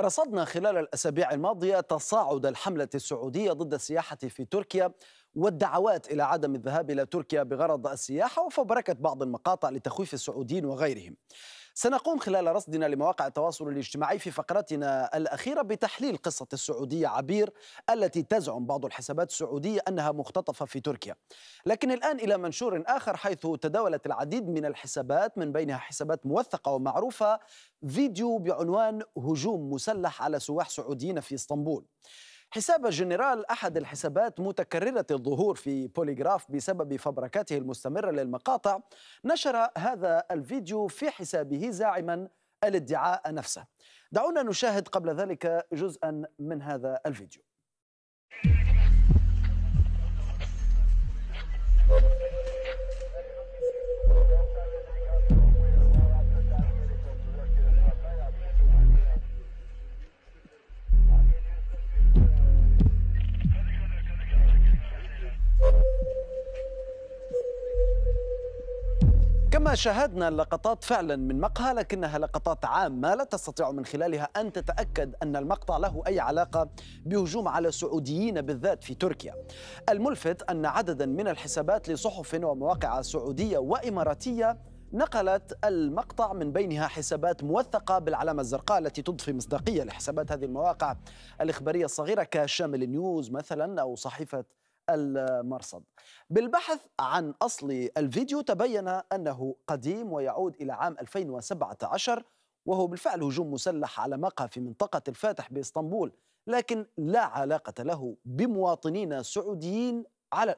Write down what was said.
رصدنا خلال الأسابيع الماضية تصاعد الحملة السعودية ضد السياحة في تركيا والدعوات إلى عدم الذهاب إلى تركيا بغرض السياحة وفبركة بعض المقاطع لتخويف السعوديين وغيرهم سنقوم خلال رصدنا لمواقع التواصل الاجتماعي في فقرتنا الأخيرة بتحليل قصة السعودية عبير التي تزعم بعض الحسابات السعودية أنها مختطفة في تركيا لكن الآن إلى منشور آخر حيث تداولت العديد من الحسابات من بينها حسابات موثقة ومعروفة فيديو بعنوان هجوم مسلح على سواح سعوديين في اسطنبول حساب الجنرال أحد الحسابات متكررة الظهور في بوليغراف بسبب فبركاته المستمرة للمقاطع نشر هذا الفيديو في حسابه زاعما الادعاء نفسه دعونا نشاهد قبل ذلك جزءا من هذا الفيديو كما شاهدنا اللقطات فعلا من مقهى لكنها لقطات عامة لا تستطيع من خلالها أن تتأكد أن المقطع له أي علاقة بهجوم على سعوديين بالذات في تركيا الملفت أن عددا من الحسابات لصحف ومواقع سعودية وإماراتية نقلت المقطع من بينها حسابات موثقة بالعلامة الزرقاء التي تضفي مصداقية لحسابات هذه المواقع الإخبارية الصغيرة كشامل نيوز مثلا أو صحيفة المرصد بالبحث عن أصل الفيديو تبين أنه قديم ويعود إلى عام 2017 وهو بالفعل هجوم مسلح على مقهى في منطقة الفاتح بإسطنبول لكن لا علاقة له بمواطنين سعوديين على